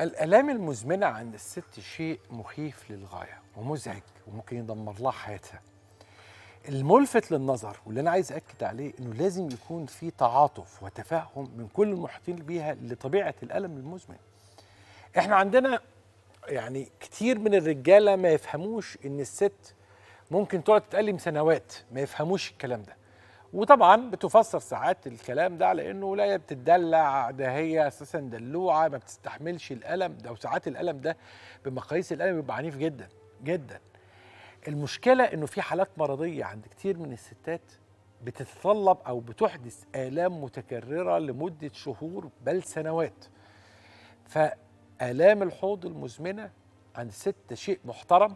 الآلام المزمنة عند الست شيء مخيف للغاية ومزعج وممكن يدمر لها حياتها الملفت للنظر واللي أنا عايز أكد عليه إنه لازم يكون في تعاطف وتفهم من كل المحيطين بيها لطبيعة الألم المزمن إحنا عندنا يعني كتير من الرجالة ما يفهموش إن الست ممكن تقعد تتألم سنوات ما يفهموش الكلام ده وطبعا بتفسر ساعات الكلام ده على انه لا بتدلع ده هي اساسا دلوعه ما بتستحملش الالم ده وساعات الالم ده بمقاييس الالم بيبقى عنيف جدا جدا المشكله انه في حالات مرضيه عند كتير من الستات بتتطلب او بتحدث الام متكرره لمده شهور بل سنوات فالام الحوض المزمنه عند الست شيء محترم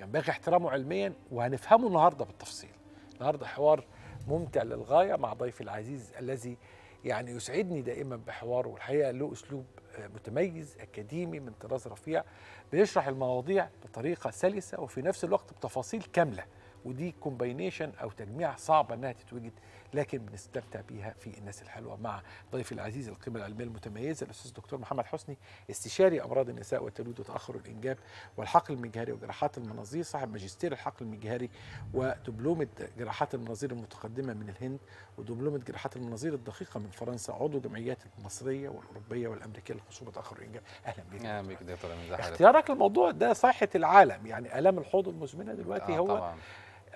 ينبغي يعني احترامه علميا وهنفهمه النهارده بالتفصيل النهارده حوار ممتع للغايه مع ضيفي العزيز الذي يعني يسعدني دائما بحواره والحقيقه له اسلوب آه، متميز اكاديمي من طراز رفيع بيشرح المواضيع بطريقه سلسه وفي نفس الوقت بتفاصيل كامله ودي كومباينيشن او تجميع صعبه انها تتوجد لكن بنستمتع بيها في الناس الحلوه مع ضيفي العزيز القيمه العلميه المتميزه الاستاذ الدكتور محمد حسني استشاري امراض النساء والتوليد وتاخر الانجاب والحقل المجهري وجراحات المناظير صاحب ماجستير الحقل المجهري ودبلومه جراحات المناظير المتقدمه من الهند ودبلومه جراحات المناظير الدقيقه من فرنسا عضو جمعيات المصريه والاوروبيه والامريكيه لخصوبه تاخر الانجاب اهلا بيك اهلا بيك دكتور اختيارك الموضوع ده صحه العالم يعني الام الحوض المزمنه دلوقتي آه هو طبعا.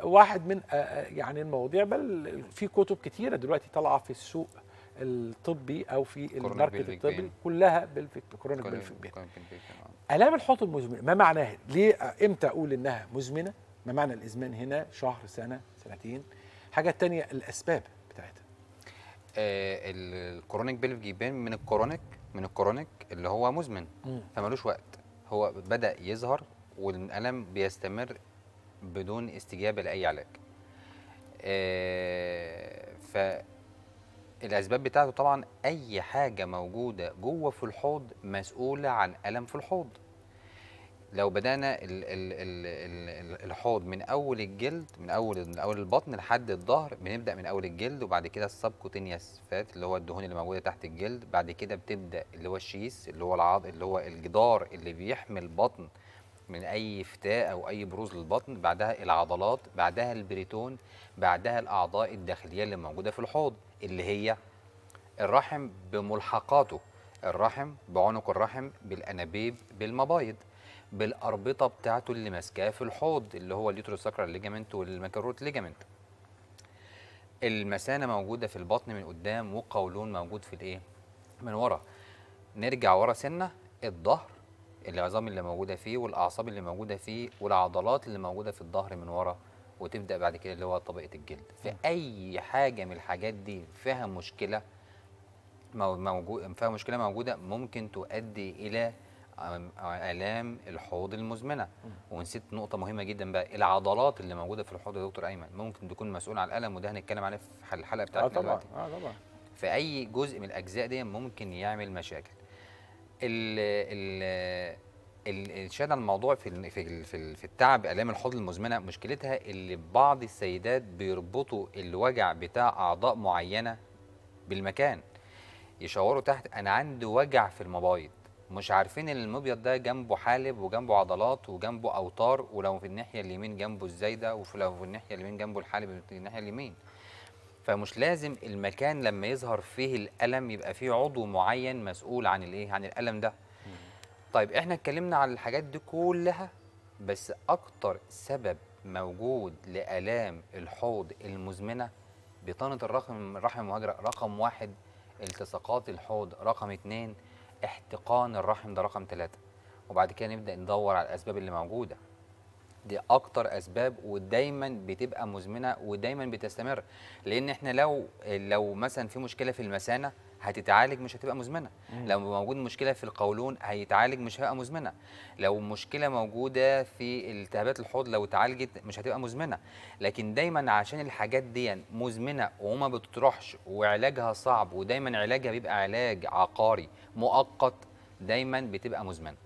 واحد من آه، آه، يعني المواضيع بل في كتب كتيره دلوقتي طالعه في السوق الطبي او في الماركت الطبي كلها بالكورونا بالفيكبين آه. الام الحوض المزمنه ما معناها ليه امتى اقول انها مزمنه ما معنى الازمان هنا شهر سنه سنتين حاجه تانية الاسباب بتاعتها آه الكورونيك بيلف جيبان من الكورونيك من الكورونيك اللي هو مزمن فمالوش وقت هو بدا يظهر والالم بيستمر بدون استجابه لاي علاج. آه، فالاسباب بتاعته طبعا اي حاجه موجوده جوه في الحوض مسؤوله عن الم في الحوض. لو بدانا الحوض من اول الجلد من اول من اول البطن لحد الظهر بنبدا من اول الجلد وبعد كده السبكوتينيس فات اللي هو الدهون اللي موجوده تحت الجلد بعد كده بتبدا اللي هو الشيس اللي هو العض اللي هو الجدار اللي بيحمي البطن من اي فتاء او اي بروز للبطن بعدها العضلات بعدها البريتون بعدها الاعضاء الداخليه اللي موجوده في الحوض اللي هي الرحم بملحقاته الرحم بعنق الرحم بالانابيب بالمبايض بالاربطه بتاعته اللي ماسكاه في الحوض اللي هو اليوتروس ساكرال ليجامنت والماكروت ليجامنت المثانه موجوده في البطن من قدام والقولون موجود في الايه من ورا نرجع ورا سنه الظهر العظام اللي موجوده فيه والاعصاب اللي موجوده فيه والعضلات اللي موجوده في الظهر من ورا وتبدا بعد كده اللي هو طبقه الجلد في اي حاجه من الحاجات دي فيها مشكله موجود فيها مشكله موجوده ممكن تؤدي الى الام الحوض المزمنه ونسيت نقطه مهمه جدا بقى العضلات اللي موجوده في الحوض يا دكتور ايمن ممكن تكون مسؤوله عن الالم وده هنتكلم عليه في الحلقه بتاعتنا آه طبعا دلوقتي. اه طبعا في اي جزء من الاجزاء دي ممكن يعمل مشاكل ال الشهاده الموضوع في في في التعب الام الحوض المزمنه مشكلتها اللي بعض السيدات بيربطوا الوجع بتاع اعضاء معينه بالمكان يشاوروا تحت انا عندي وجع في المبايض مش عارفين ان المبيض ده جنبه حالب وجنبه عضلات وجنبه اوتار ولو في الناحيه اليمين جنبه الزايده ولو في الناحيه اليمين جنبه الحالب في الناحيه اليمين فمش لازم المكان لما يظهر فيه الالم يبقى فيه عضو معين مسؤول عن الايه عن الالم ده طيب احنا اتكلمنا عن الحاجات دي كلها بس اكتر سبب موجود لالام الحوض المزمنه بطانه الرحم الرحم المهاجره رقم واحد التصاقات الحوض رقم اثنين احتقان الرحم ده رقم ثلاثة وبعد كده نبدا ندور على الاسباب اللي موجوده دي اكتر اسباب ودايما بتبقى مزمنه ودايما بتستمر لان احنا لو لو مثلا في مشكله في المثانه هتتعالج مش هتبقى مزمنه مم. لو موجود مشكله في القولون هيتعالج مش هيبقى مزمنه لو مشكله موجوده في التهابات الحوض لو اتعالجت مش هتبقى مزمنه لكن دايما عشان الحاجات دي مزمنه وما بتطرحش وعلاجها صعب ودايما علاجها بيبقى علاج عقاري مؤقت دايما بتبقى مزمنه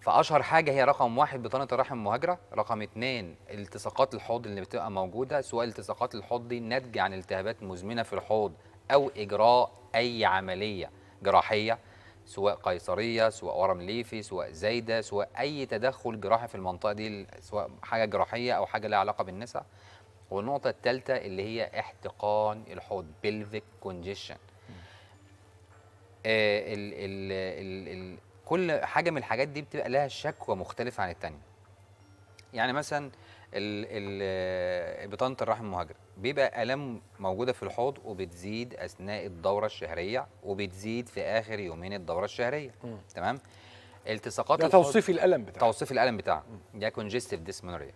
فاشهر حاجه هي رقم واحد بطانه الرحم المهاجره رقم اثنين التصاقات الحوض اللي بتبقى موجوده سواء التصاقات الحوض دي ناتجه عن التهابات مزمنه في الحوض او اجراء اي عمليه جراحيه سواء قيصريه سواء ورم ليفي سواء زايده سواء اي تدخل جراحي في المنطقه دي سواء حاجه جراحيه او حاجه لها علاقه بالنساء والنقطه الثالثه اللي هي احتقان الحوض بلفيك كونجيشن آه ال ال ال كل حاجه من الحاجات دي بتبقى لها شكوى مختلفه عن الثانيه يعني مثلا بطانه الرحم المهاجره بيبقى الام موجوده في الحوض وبتزيد اثناء الدوره الشهريه وبتزيد في اخر يومين الدوره الشهريه م. تمام التصاقات ده توصيف الالم بتاعه توصيف الالم بتاعه ده كونجستيف ديسمنوريا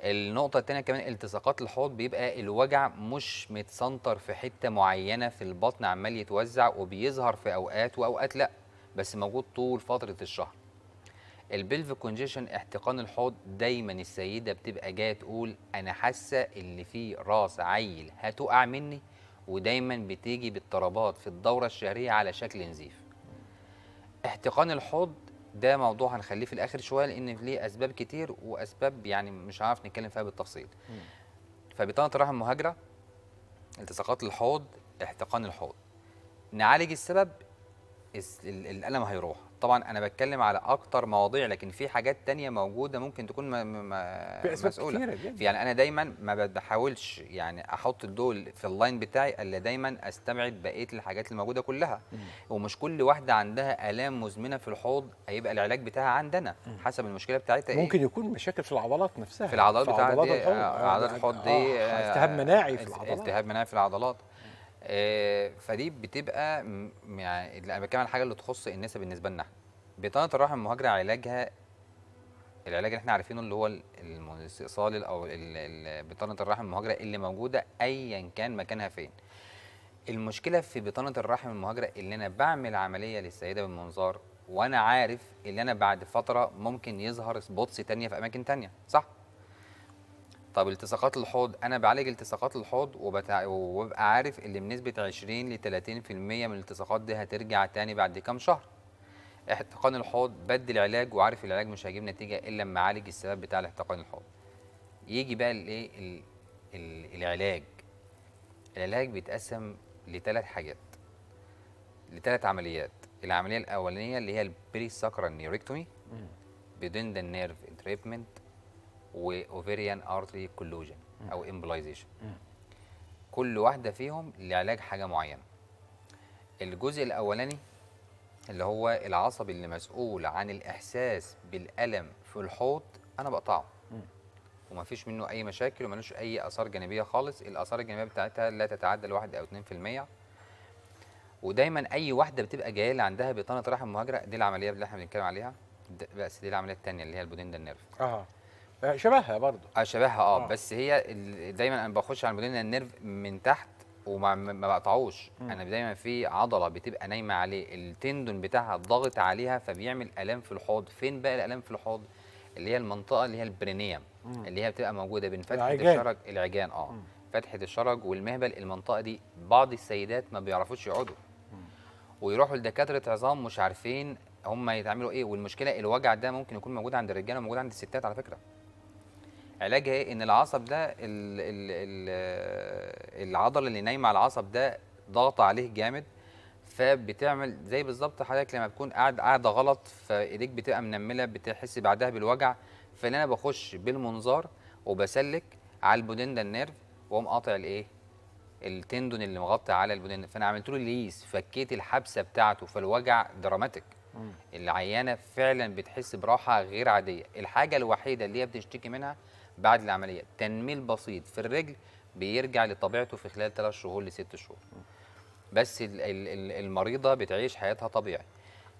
النقطه الثانيه كمان التصاقات الحوض بيبقى الوجع مش متسنطر في حته معينه في البطن عمال يتوزع وبيظهر في اوقات واوقات لا بس موجود طول فتره الشهر البلف كونجيشن احتقان الحوض دايما السيده بتبقى جايه تقول انا حاسه ان في راس عيل هتقع مني ودايما بتيجي باضطرابات في الدوره الشهريه على شكل نزيف احتقان الحوض ده موضوع هنخليه في الاخر شويه لان ليه اسباب كتير واسباب يعني مش هنعرف نتكلم فيها بالتفصيل فبطانه الرحم المهاجره التصاقات الحوض احتقان الحوض نعالج السبب الالم هيروح طبعا انا بتكلم على اكتر مواضيع لكن في حاجات تانية موجوده ممكن تكون م... م... في أسباب مسؤوله جدا. يعني انا دايما ما بحاولش يعني احط الدول في اللاين بتاعي الا دايما استبعد بقيه الحاجات الموجودة كلها ومش كل واحده عندها الام مزمنه في الحوض هيبقى العلاج بتاعها عندنا حسب المشكله بتاعتها إيه؟ ممكن يكون مشاكل في العضلات نفسها في العضلات بتاعتها عضلات الحوض آه، آه، آه، دي التهاب مناعي في العضلات التهاب مناعي في العضلات آه، فدي بتبقى يعني انا بتكلم على الحاجه اللي تخص الناس بالنسبه لنا بطانه الرحم المهاجره علاجها العلاج اللي احنا عارفينه اللي هو الاستئصال او بطانه الرحم المهاجره اللي موجوده ايا كان مكانها فين المشكله في بطانه الرحم المهاجره اللي انا بعمل عمليه للسيده بالمنظار وانا عارف ان انا بعد فتره ممكن يظهر سبوتس تانية في اماكن تانية صح طب التصاقات الحوض انا بعالج التصاقات الحوض وبتع... وببقى عارف اللي بنسبه 20 ل 30% من الالتصاقات دي هترجع تاني بعد كام شهر احتقان الحوض بدي العلاج وعارف العلاج مش هيجيب نتيجه الا لما اعالج السبب بتاع الاحتقان الحوض يجي بقى الايه ال... ال... العلاج العلاج بيتقسم لثلاث حاجات لثلاث عمليات العمليه الاولانيه اللي هي البري ساكرال نيوريكتومي بدون ذا نيرف انتريبمنت واوفيريان ارتري كولوجن او امبلايزيشن كل واحده فيهم لعلاج حاجه معينه الجزء الاولاني اللي هو العصب اللي مسؤول عن الاحساس بالالم في الحوض انا بقطعه وما فيش منه اي مشاكل وملوش اي اثار جانبيه خالص الاثار الجانبيه بتاعتها لا تتعدى الواحد او 2% ودايما اي واحده بتبقى جايه اللي عندها بطانه رحم مهاجره دي العمليه اللي احنا بنتكلم عليها بس دي العمليه الثانيه اللي هي البودين ده النيرف اه آه، شبهها برضه آه، شبهها آه،, اه بس هي دايما انا بخش على المدينه النيرف من تحت وما ما بقطعوش انا دايما في عضله بتبقى نايمه عليه التندون بتاعها ضاغط عليها فبيعمل الام في الحوض فين بقى الالام في الحوض اللي هي المنطقه اللي هي البرينيوم اللي هي بتبقى موجوده بين فتحه الشرج العجان اه فتحه الشرج والمهبل المنطقه دي بعض السيدات ما بيعرفوش يقعدوا ويروحوا لدكاتره عظام مش عارفين هم يتعملوا ايه والمشكله الوجع ده ممكن يكون موجود عند الرجاله وموجود عند الستات على فكره علاجها ايه ان العصب ده الـ الـ الـ العضله اللي نايمه على العصب ده ضاغطه عليه جامد فبتعمل زي بالظبط حضرتك لما تكون قاعد قاعده غلط فايديك بتبقى منمله بتحس بعدها بالوجع فانا انا بخش بالمنظار وبسلك على البودين ده النيرف واقوم قاطع الايه التندون اللي مغطي على البودين فانا عملت له ليز فكيت الحبسه بتاعته فالوجع دراماتيك العيانه فعلا بتحس براحه غير عاديه الحاجه الوحيده اللي هي بتشتكي منها بعد العمليه تنميل بسيط في الرجل بيرجع لطبيعته في خلال ثلاث شهور لست شهور بس المريضه بتعيش حياتها طبيعي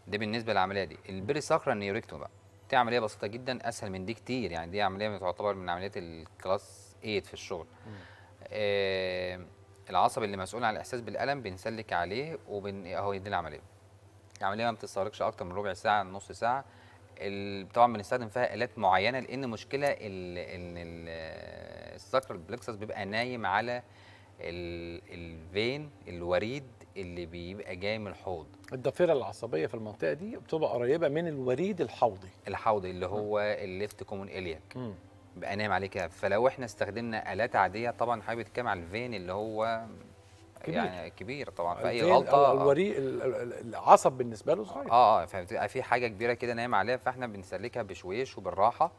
ده بالنسبه للعمليه دي البريساكرا نيوريكتوم بقى دي عمليه بسيطه جدا اسهل من دي كتير يعني دي عمليه تعتبر من عمليات الكلاس 8 في الشغل آه العصب اللي مسؤول عن الاحساس بالالم بنسلك عليه وبن اهو دي العمليه العمليه ما بتستغرقش اكتر من ربع ساعه نص ساعه طبعا بنستخدم فيها الات معينه لان مشكله ان الساكرال بلكسس بيبقى نايم على الفين الوريد اللي بيبقى جاي من الحوض الضفيره العصبيه في المنطقه دي بتبقى قريبه من الوريد الحوضي الحوضي اللي هو الليفت كومون الياك بقى نايم عليه كده فلو احنا استخدمنا الات عاديه طبعا حابب يتكلم على الفين اللي هو كبير. يعني كبير طبعا فاي غلطه الوريق العصب بالنسبه له صغير اه اه في حاجه كبيره كده نايم عليها فاحنا بنسلكها بشويش وبالراحه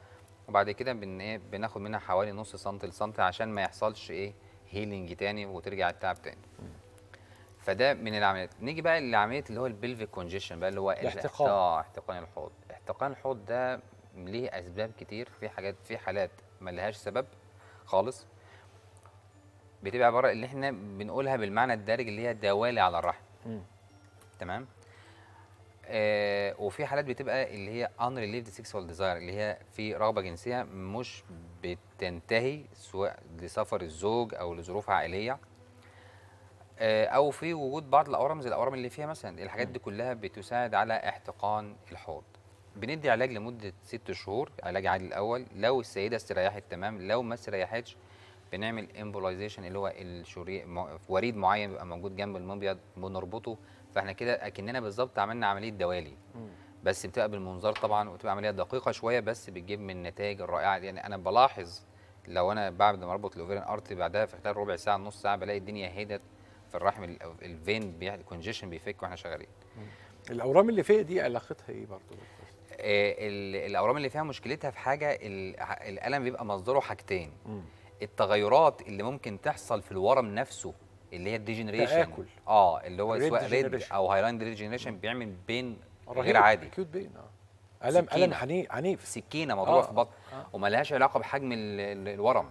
وبعد كده بن ايه بناخد منها حوالي نص سم لسم عشان ما يحصلش ايه هيلينج تاني وترجع التعب تاني فده من العمليات نيجي بقى للعمليه اللي هو البلفيك كونجيشن بقى اللي هو الاحتقان اه احتقان الحوض احتقان الحوض ده ليه اسباب كتير في حاجات في حالات ما لهاش سبب خالص بتبقى عباره اللي احنا بنقولها بالمعنى الدارج اللي هي دوالي على الرحم تمام آه وفي حالات بتبقى اللي هي unrelieved sexual desire اللي هي في رغبه جنسيه مش بتنتهي سواء لسفر الزوج او لظروف عائليه آه او في وجود بعض الاورام زي الاورام اللي فيها مثلا الحاجات دي كلها بتساعد على احتقان الحوض بندي علاج لمده ست شهور علاج عادي الاول لو السيده استريحت تمام لو ما استريحتش بنعمل امبولايزيشن اللي هو الشريان وريد معين بيبقى موجود جنب المبيض بنربطه فاحنا كده اكننا بالظبط عملنا عمليه دوالي بس بتبقى بالمنظار طبعا وبتبقى عمليه دقيقه شويه بس بتجيب من النتائج الرائعه دي يعني انا بلاحظ لو انا بعد ما اربط الاوفيرن ارتي بعدها في خلال ربع ساعه نص ساعه بلاقي الدنيا هدت في الرحم الفين الكونجيشن بيفك واحنا شغالين الاورام اللي فيها دي علاقتها ايه برضه آه الاورام اللي فيها مشكلتها في حاجه الالم بيبقى مصدره حاجتين التغيرات اللي ممكن تحصل في الورم نفسه اللي هي الديجنريشن تاكل اه اللي هو سواء ريد او هايلاند ديجنريشن بيعمل بين غير عادي اكيوت بين اه الم الم عنيف عنيف سكينه موضوع آه. في بطن آه. وملهاش علاقه بحجم الورم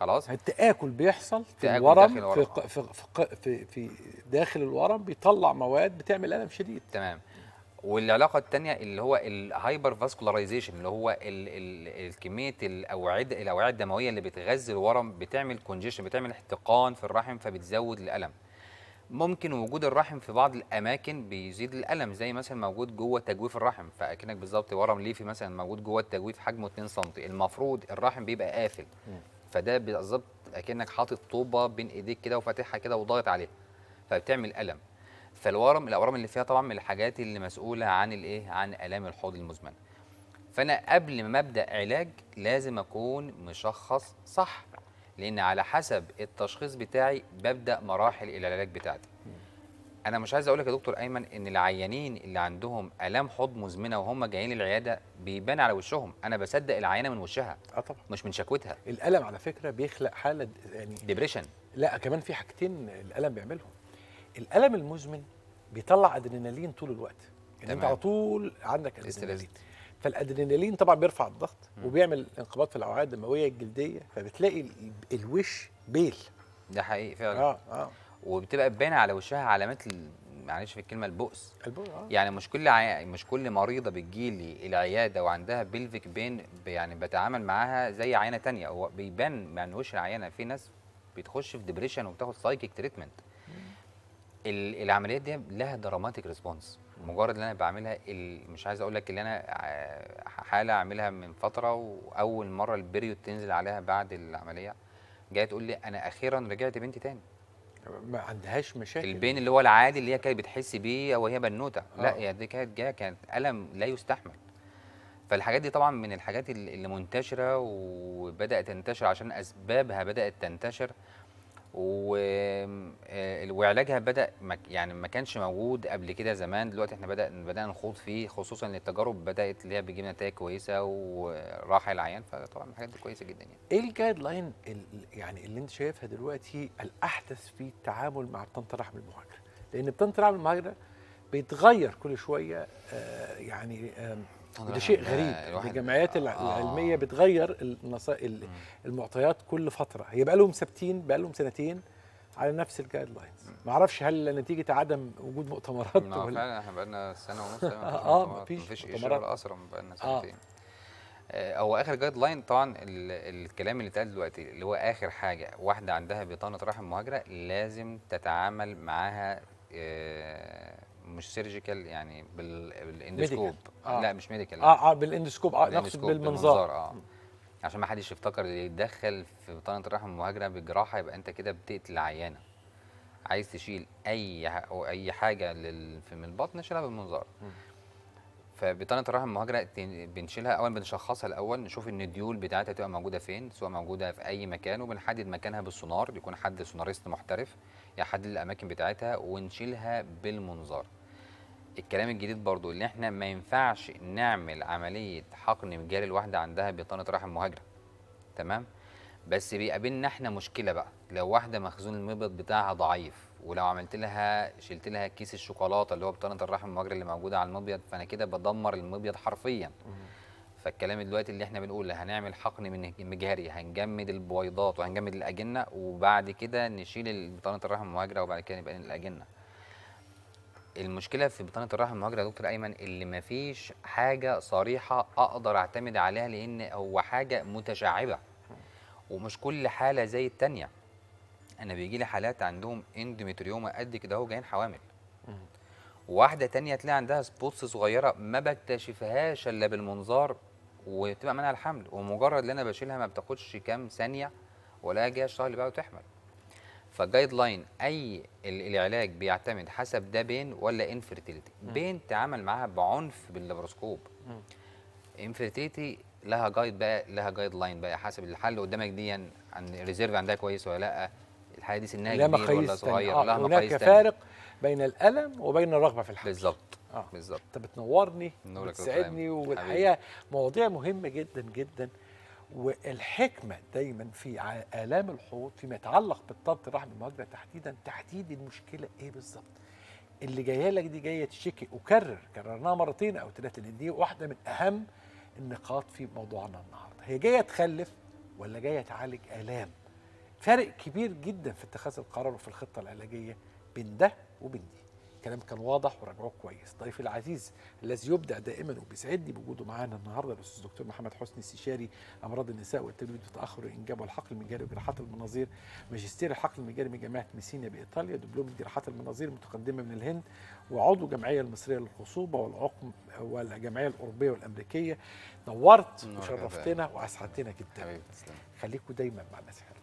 خلاص التآكل بيحصل في الورم, الورم. في, في, في في داخل الورم بيطلع مواد بتعمل الم شديد تمام والعلاقه الثانيه اللي هو الهايبر فاسكولاريزيشن اللي هو كميه الاوعيه الاوعيه الدمويه اللي بتغذي الورم بتعمل كونجيشن بتعمل احتقان في الرحم فبتزود الالم ممكن وجود الرحم في بعض الاماكن بيزيد الالم زي مثلا موجود جوه تجويف الرحم فاكنك بالظبط ورم ليفي مثلا موجود جوه التجويف حجمه 2 سم المفروض الرحم بيبقى قافل فده بالظبط اكنك حاطط طوبه بين ايديك كده وفاتحها كده وضاغط عليها فبتعمل الم فالورم الاورام اللي فيها طبعا من الحاجات اللي مسؤوله عن الايه عن الام الحوض المزمنه فانا قبل ما ابدا علاج لازم اكون مشخص صح لان على حسب التشخيص بتاعي ببدا مراحل العلاج بتاعتي انا مش عايز اقول لك يا دكتور ايمن ان العيانين اللي عندهم الام حوض مزمنه وهم جايين العياده بيبان على وشهم انا بصدق العيانه من وشها اه طبعا مش من شكوتها الالم على فكره بيخلق حاله يعني آه، ديبريشن لا كمان في حاجتين الالم بيعملهم الالم المزمن بيطلع ادرينالين طول الوقت يعني انت على طول عندك ادرينالين فالادرينالين طبعا بيرفع الضغط وبيعمل انقباض في الاوعيه الدمويه الجلديه فبتلاقي الوش بيل ده حقيقي فعلا اه اه وبتبقى باينه على وشها علامات معلش في الكلمه البؤس البؤس آه. يعني مش كل عي... مش كل مريضه بتجي لي العياده وعندها بيلفيك بين يعني بتعامل معاها زي عينه تانية هو بيبان من وش العينه في ناس بتخش في ديبريشن وبتاخد سايكيك تريتمنت العمليات دي لها دراماتيك ريسبونس مجرد اللي انا بعملها مش عايز اقول لك اللي انا آه، حاله اعملها من فتره واول مره البريود تنزل عليها بعد العمليه جايه تقول لي انا اخيرا رجعت بنتي تاني ما عندهاش مشاكل البين اللي هو العادي اللي هي كانت بتحس بيه وهي بنوته آه. لا هي يعني دي كانت جايه كانت الم لا يستحمل فالحاجات دي طبعا من الحاجات اللي منتشره وبدات تنتشر عشان اسبابها بدات تنتشر آه، وعلاجها بدا يعني ما كانش موجود قبل كده زمان دلوقتي احنا بدا بدانا نخوض فيه خصوصا ان التجارب بدات اللي هي بتجيب نتائج كويسه وراحه العيان فطبعا الحاجات دي كويسه جدا يعني ايه الجايد لاين يعني اللي انت شايفها دلوقتي الاحدث في التعامل مع بطنه الرحم المهاجره لان بطنه الرحم المهاجره بيتغير كل شويه آه، يعني وده شيء غريب الجمعيات آه. العلميه آه. بتغير المعطيات كل فتره هي بقى لهم ثابتين بقى لهم سنتين على نفس الجايد لاينز ما اعرفش هل نتيجه عدم وجود مؤتمرات ولا فعلا احنا بقى لنا سنه ونص اه مفيش مفيش مؤتمرات اصلا بقى لنا سنتين آه، هو اخر جايد لاين طبعا الكلام اللي اتقال دلوقتي اللي هو اخر حاجه واحده عندها بطانه رحم مهاجره لازم تتعامل معاها آه، مش سيرجيكال يعني بالاندسكوب آه. لا مش ميديكال اه اه بالاندسكوب اه نقصد بالمنظار اه عشان ما حدش يفتكر اللي يتدخل في بطانه الرحم المهاجره بالجراحه يبقى انت كده بتقتل عيانه عايز تشيل اي أو اي حاجه لل... من البطن شيلها بالمنظار فبطانه الرحم المهاجره بنشيلها اول بنشخصها الاول نشوف النديول بتاعتها تبقى موجوده فين سواء موجوده في اي مكان وبنحدد مكانها بالسونار يكون حد سوناريست محترف يحدد الاماكن بتاعتها ونشيلها بالمنظار الكلام الجديد برضو ان احنا ما ينفعش نعمل عمليه حقن مجال الواحده عندها بطانه رحم مهاجره تمام بس بيقابلنا احنا مشكله بقى لو واحده مخزون المبيض بتاعها ضعيف ولو عملت لها شلت لها كيس الشوكولاته اللي هو بطانه الرحم المهاجره اللي موجوده على المبيض فانا كده بدمر المبيض حرفيا فالكلام دلوقتي اللي احنا بنقول هنعمل حقن من مجهري هنجمد البويضات وهنجمد الاجنه وبعد كده نشيل بطانه الرحم المهاجره وبعد كده نبقى الاجنه المشكله في بطانه الرحم المهاجره يا دكتور ايمن اللي ما فيش حاجه صريحه اقدر اعتمد عليها لان هو حاجه متشعبه ومش كل حاله زي الثانيه انا بيجي لي حالات عندهم اندوميتريوما قد كده هو جايين حوامل واحده تانية تلاقي عندها سبوتس صغيره ما بكتشفهاش الا بالمنظار وتبقى منها الحمل ومجرد ان انا بشيلها ما بتاخدش كام ثانيه ولا جايه الشهر اللي بعده تحمل فالجايد لاين اي العلاج بيعتمد حسب ده بين ولا انفرتيلتي بين تعامل معاها بعنف باللابروسكوب انفرتيلتي لها جايد بقى لها جايد لاين بقى حسب الحل اللي قدامك دي يعني، عن ريزيرف عندها كويس ولا لا الحاجه دي سنها لا كبير ولا صغير آه. لها مقاييس هناك فارق بين الالم وبين الرغبه في الحل بالظبط آه. بالظبط انت بتنورني بتسعدني والحقيقه مواضيع مهمه جدا جدا والحكمة دايما في آلام الحوض فيما يتعلق بالطرد الرحم المهاجره تحديدا تحديد المشكلة ايه بالظبط اللي جايه لك دي جايه تشكي وكرر كررناها مرتين او ثلاثه لان دي واحده من اهم النقاط في موضوعنا النهارده هي جايه تخلف ولا جايه تعالج الام فرق كبير جدا في اتخاذ القرار وفي الخطه العلاجيه بين ده وبين دي الكلام كان واضح وراجعوه كويس ضيفي العزيز الذي يبدع دائما وبيسعدني بوجوده معانا النهارده الاستاذ الدكتور محمد حسني استشاري امراض النساء في بتاخر الانجاب والحقل المجاري وجراحات المناظير ماجستير الحقل المجاري من جامعه ميسينا بايطاليا دبلوم جراحات المناظير متقدمه من الهند وعضو الجمعيه المصريه للخصوبه والعقم والجمعيه الاوروبيه والامريكيه نورت وشرفتنا واسعدتنا جدا خليكم دايما مع الناس